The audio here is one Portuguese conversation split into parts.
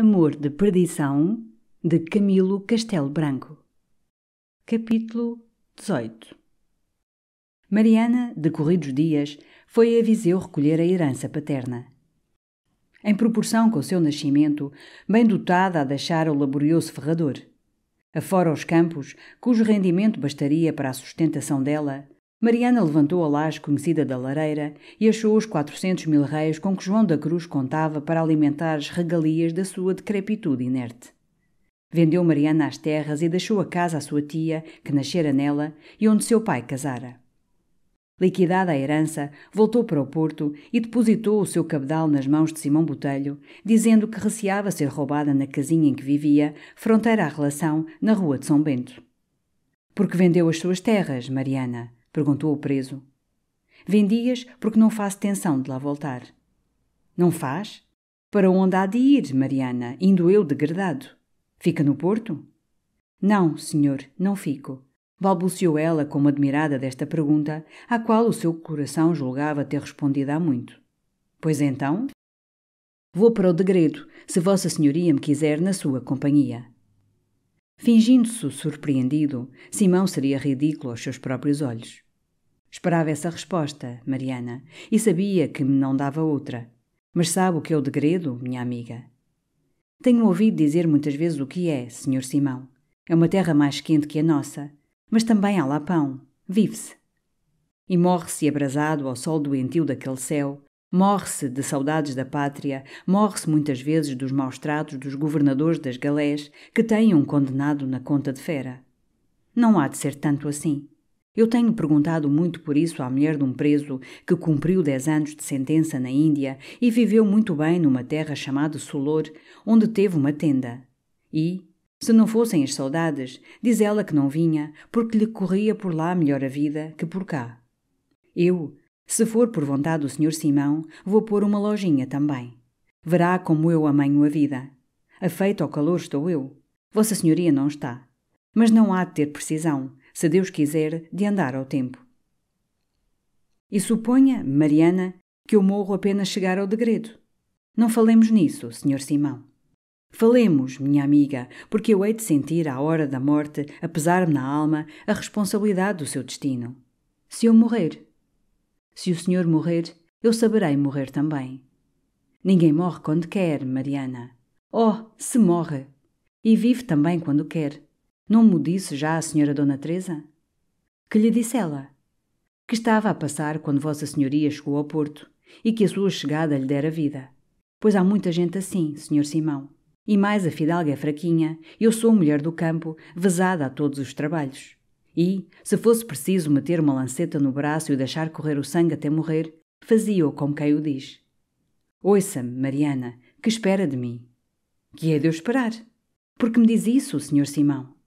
Amor de Perdição, de Camilo Castelo Branco. Capítulo 18 Mariana, decorridos dias, foi a Viseu recolher a herança paterna. Em proporção com o seu nascimento, bem dotada a deixar o laborioso ferrador. Afora os campos, cujo rendimento bastaria para a sustentação dela, Mariana levantou a laje conhecida da lareira e achou os 400 mil réis com que João da Cruz contava para alimentar as regalias da sua decrepitude inerte. Vendeu Mariana as terras e deixou a casa à sua tia, que nascera nela e onde seu pai casara. Liquidada a herança, voltou para o Porto e depositou o seu cabedal nas mãos de Simão Botelho, dizendo que receava ser roubada na casinha em que vivia, fronteira à relação, na Rua de São Bento. Porque vendeu as suas terras, Mariana, Perguntou o preso. Vendias porque não faço tensão de lá voltar. Não faz? Para onde há de ir, Mariana, indo eu degradado? Fica no Porto? Não, senhor, não fico. Balbuciou ela como admirada desta pergunta, à qual o seu coração julgava ter respondido há muito. Pois então? Vou para o degredo, se Vossa Senhoria me quiser na sua companhia. Fingindo-se surpreendido, Simão seria ridículo aos seus próprios olhos. Esperava essa resposta, Mariana, e sabia que me não dava outra. Mas sabe o que eu degredo, minha amiga? Tenho ouvido dizer muitas vezes o que é, Sr. Simão. É uma terra mais quente que a nossa, mas também há lá pão. Vive-se. E morre-se abrasado ao sol doentio daquele céu, morre-se de saudades da pátria, morre-se muitas vezes dos maus tratos dos governadores das galés que têm um condenado na conta de fera. Não há de ser tanto assim. Eu tenho perguntado muito por isso à mulher de um preso que cumpriu 10 anos de sentença na Índia e viveu muito bem numa terra chamada Solor, onde teve uma tenda. E, se não fossem as saudades, diz ela que não vinha, porque lhe corria por lá melhor a vida que por cá. Eu, se for por vontade do Sr. Simão, vou pôr uma lojinha também. Verá como eu amanho a vida. Afeito ao calor estou eu. Vossa Senhoria não está. Mas não há de ter precisão, se Deus quiser, de andar ao tempo. E suponha, Mariana, que eu morro apenas chegar ao degredo. Não falemos nisso, Sr. Simão. Falemos, minha amiga, porque eu hei de sentir à hora da morte, apesar-me na alma, a responsabilidade do seu destino. Se eu morrer. Se o senhor morrer, eu saberei morrer também. Ninguém morre quando quer, Mariana. Oh, se morre! E vive também quando quer. Não me disse já a senhora Dona Teresa? Que lhe disse ela? Que estava a passar quando Vossa Senhoria chegou ao Porto e que a sua chegada lhe dera vida. Pois há muita gente assim, Senhor Simão. E mais a fidalga é fraquinha, eu sou mulher do campo, vezada a todos os trabalhos. E, se fosse preciso meter uma lanceta no braço e deixar correr o sangue até morrer, fazia-o como quem o diz. Ouça-me, Mariana, que espera de mim? Que é de eu esperar? Porque me diz isso, Senhor Simão.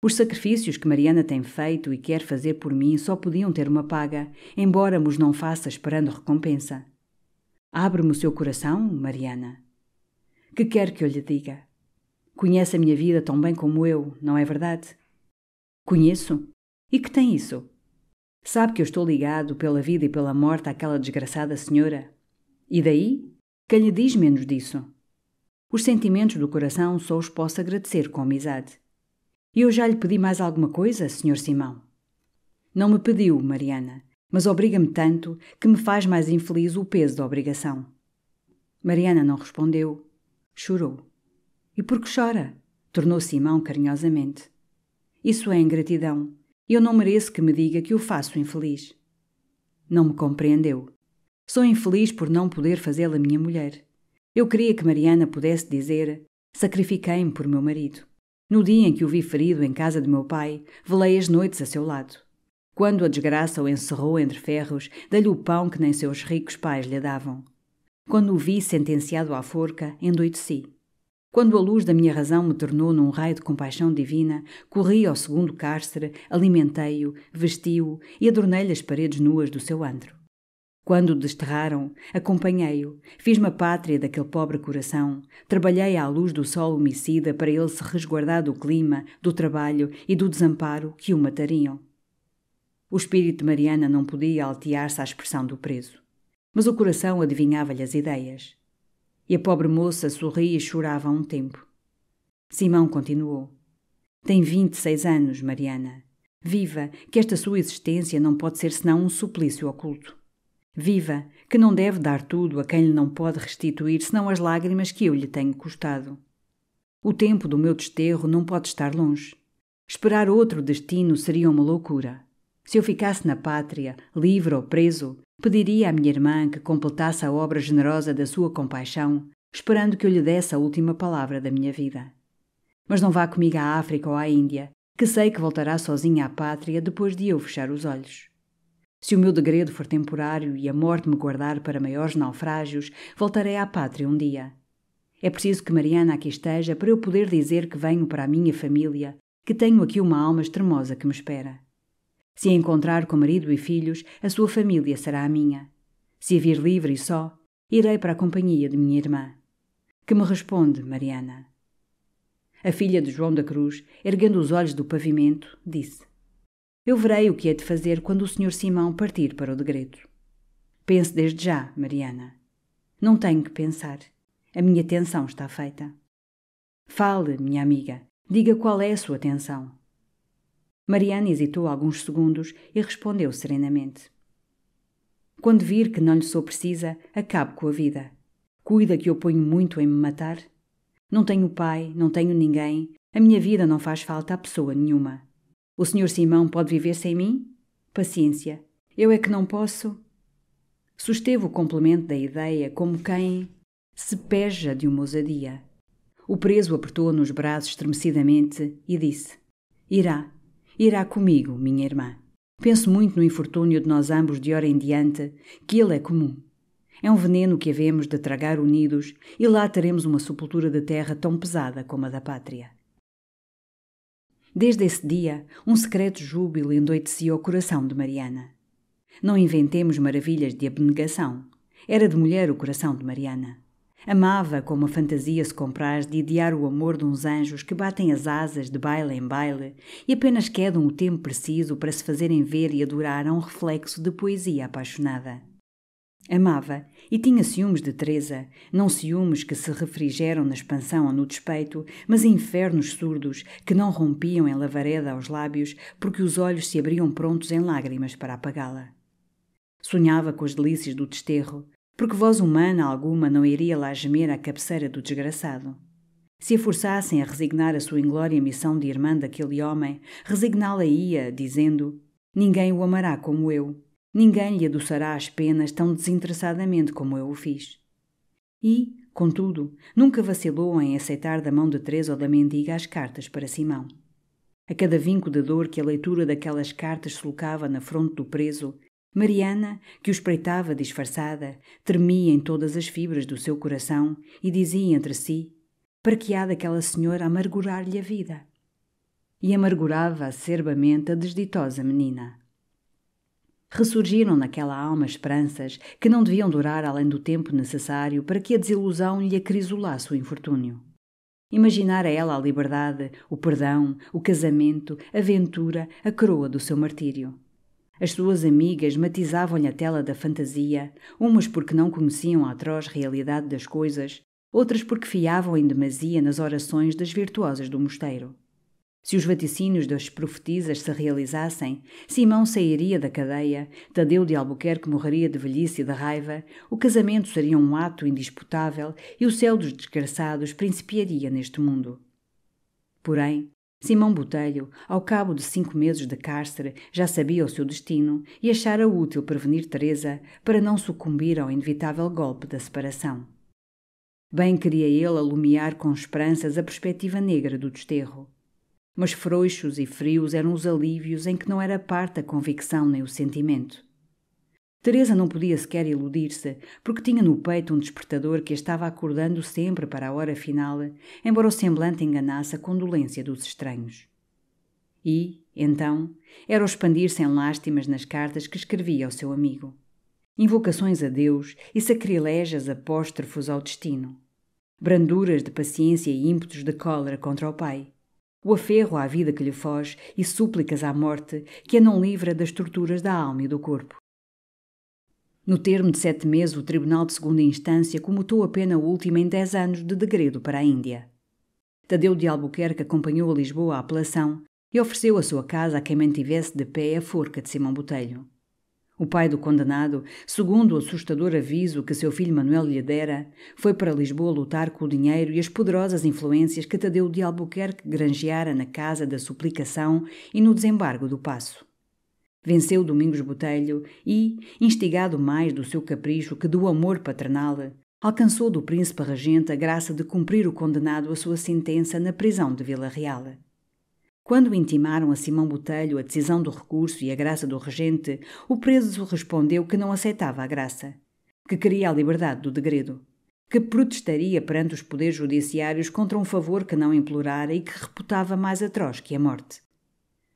Os sacrifícios que Mariana tem feito e quer fazer por mim só podiam ter uma paga, embora mos não faça esperando recompensa. Abre-me o seu coração, Mariana. Que quer que eu lhe diga? Conhece a minha vida tão bem como eu, não é verdade? Conheço. E que tem isso? Sabe que eu estou ligado pela vida e pela morte àquela desgraçada senhora. E daí? Quem lhe diz menos disso? Os sentimentos do coração só os posso agradecer com amizade. E eu já lhe pedi mais alguma coisa, Sr. Simão? Não me pediu, Mariana, mas obriga-me tanto que me faz mais infeliz o peso da obrigação. Mariana não respondeu. Chorou. E por que chora? Tornou Simão carinhosamente. Isso é ingratidão. Eu não mereço que me diga que o faço infeliz. Não me compreendeu. Sou infeliz por não poder fazê-la minha mulher. Eu queria que Mariana pudesse dizer: sacrifiquei-me por meu marido. No dia em que o vi ferido em casa de meu pai, velei as noites a seu lado. Quando a desgraça o encerrou entre ferros, dei-lhe o pão que nem seus ricos pais lhe davam. Quando o vi sentenciado à forca, endoideci. Quando a luz da minha razão me tornou num raio de compaixão divina, corri ao segundo cárcere, alimentei-o, vesti-o e adornei-lhe as paredes nuas do seu antro. Quando o desterraram, acompanhei-o, fiz-me a pátria daquele pobre coração, trabalhei à luz do sol homicida para ele se resguardar do clima, do trabalho e do desamparo que o matariam. O espírito de Mariana não podia altear-se à expressão do preso, mas o coração adivinhava-lhe as ideias. E a pobre moça sorria e chorava a um tempo. Simão continuou: Tem vinte e seis anos, Mariana. Viva, que esta sua existência não pode ser senão um suplício oculto. Viva, que não deve dar tudo a quem lhe não pode restituir senão as lágrimas que eu lhe tenho custado. O tempo do meu desterro não pode estar longe. Esperar outro destino seria uma loucura. Se eu ficasse na pátria, livre ou preso, pediria à minha irmã que completasse a obra generosa da sua compaixão, esperando que eu lhe desse a última palavra da minha vida. Mas não vá comigo à África ou à Índia, que sei que voltará sozinha à pátria depois de eu fechar os olhos. Se o meu degredo for temporário e a morte me guardar para maiores naufrágios, voltarei à pátria um dia. É preciso que Mariana aqui esteja para eu poder dizer que venho para a minha família, que tenho aqui uma alma extremosa que me espera. Se a encontrar com marido e filhos, a sua família será a minha. Se a vir livre e só, irei para a companhia de minha irmã. Que me responde, Mariana. A filha de João da Cruz, erguendo os olhos do pavimento, disse: eu verei o que é de fazer quando o Sr. Simão partir para o degredo. Pense desde já, Mariana. Não tenho que pensar. A minha tensão está feita. Fale, minha amiga. Diga qual é a sua tensão. Mariana hesitou alguns segundos e respondeu serenamente. Quando vir que não lhe sou precisa, acabo com a vida. Cuida que eu ponho muito em me matar. Não tenho pai, não tenho ninguém, a minha vida não faz falta a pessoa nenhuma. O Sr. Simão pode viver sem mim? Paciência. Eu é que não posso. Susteve o complemento da ideia como quem se peja de uma ousadia. O preso apertou nos braços estremecidamente e disse: Irá, irá comigo, minha irmã. Penso muito no infortúnio de nós ambos de hora em diante, que ele é comum. É um veneno que havemos de tragar unidos e lá teremos uma sepultura de terra tão pesada como a da pátria. Desde esse dia, um secreto júbilo endoiteceu o coração de Mariana. Não inventemos maravilhas de abnegação. Era de mulher o coração de Mariana. Amava como a fantasia se compraz de idear o amor de uns anjos que batem as asas de baile em baile e apenas quedam o tempo preciso para se fazerem ver e adorar a um reflexo de poesia apaixonada. Amava e tinha ciúmes de Teresa, não ciúmes que se refrigeram na expansão ou no despeito, mas infernos surdos que não rompiam em lavareda aos lábios porque os olhos se abriam prontos em lágrimas para apagá-la. Sonhava com as delícias do desterro, porque voz humana alguma não iria lá gemer à cabeceira do desgraçado. Se a forçassem a resignar a sua inglória missão de irmã daquele homem, resigná-la ia, dizendo: Ninguém o amará como eu. Ninguém lhe adoçará as penas tão desinteressadamente como eu o fiz. E, contudo, nunca vacilou em aceitar da mão de Teresa ou da mendiga as cartas para Simão. A cada vinco de dor que a leitura daquelas cartas solcava na fronte do preso, Mariana, que o espreitava disfarçada, tremia em todas as fibras do seu coração e dizia entre si: Para que há daquela senhora amargurar-lhe a vida? E amargurava acerbamente a desditosa menina. Ressurgiram naquela alma esperanças que não deviam durar além do tempo necessário para que a desilusão lhe acrisolasse o infortúnio. Imaginar a ela a liberdade, o perdão, o casamento, a ventura, a coroa do seu martírio. As suas amigas matizavam-lhe a tela da fantasia, umas porque não conheciam a atroz realidade das coisas, outras porque fiavam em demasia nas orações das virtuosas do mosteiro. Se os vaticínios das profetisas se realizassem, Simão sairia da cadeia, Tadeu de Albuquerque morreria de velhice e de raiva, o casamento seria um ato indisputável e o céu dos desgraçados principiaria neste mundo. Porém, Simão Botelho, ao cabo de cinco meses de cárcere, já sabia o seu destino e achara útil prevenir Teresa para não sucumbir ao inevitável golpe da separação. Bem queria ele alumiar com esperanças a perspectiva negra do desterro mas frouxos e frios eram os alívios em que não era parte a convicção nem o sentimento. Teresa não podia sequer iludir-se, porque tinha no peito um despertador que a estava acordando sempre para a hora final, embora o semblante enganasse a condolência dos estranhos. E, então, era o expandir-se em lástimas nas cartas que escrevia ao seu amigo. Invocações a Deus e sacrilégias apóstrofos ao destino. Branduras de paciência e ímpetos de cólera contra o pai o aferro à vida que lhe foge e súplicas à morte que a não livra das torturas da alma e do corpo. No termo de sete meses, o Tribunal de Segunda Instância comutou a pena última em dez anos de degredo para a Índia. Tadeu de Albuquerque acompanhou a Lisboa à apelação e ofereceu a sua casa a quem mantivesse de pé a forca de Simão Botelho. O pai do condenado, segundo o assustador aviso que seu filho Manuel lhe dera, foi para Lisboa lutar com o dinheiro e as poderosas influências que Tadeu de Albuquerque granjeara na Casa da Suplicação e no desembargo do Passo. Venceu Domingos Botelho e, instigado mais do seu capricho que do amor paternal, alcançou do príncipe regente a graça de cumprir o condenado a sua sentença na prisão de Vila Real. Quando intimaram a Simão Botelho a decisão do recurso e a graça do regente, o preso respondeu que não aceitava a graça, que queria a liberdade do degredo, que protestaria perante os poderes judiciários contra um favor que não implorara e que reputava mais atroz que a morte.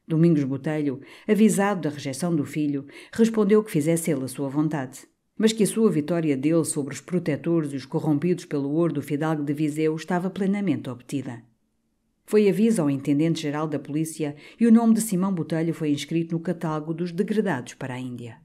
Domingos Botelho, avisado da rejeição do filho, respondeu que fizesse ele a sua vontade, mas que a sua vitória dele sobre os protetores e os corrompidos pelo ouro do fidalgo de Viseu estava plenamente obtida. Foi aviso ao intendente-geral da polícia e o nome de Simão Botelho foi inscrito no catálogo dos degradados para a Índia.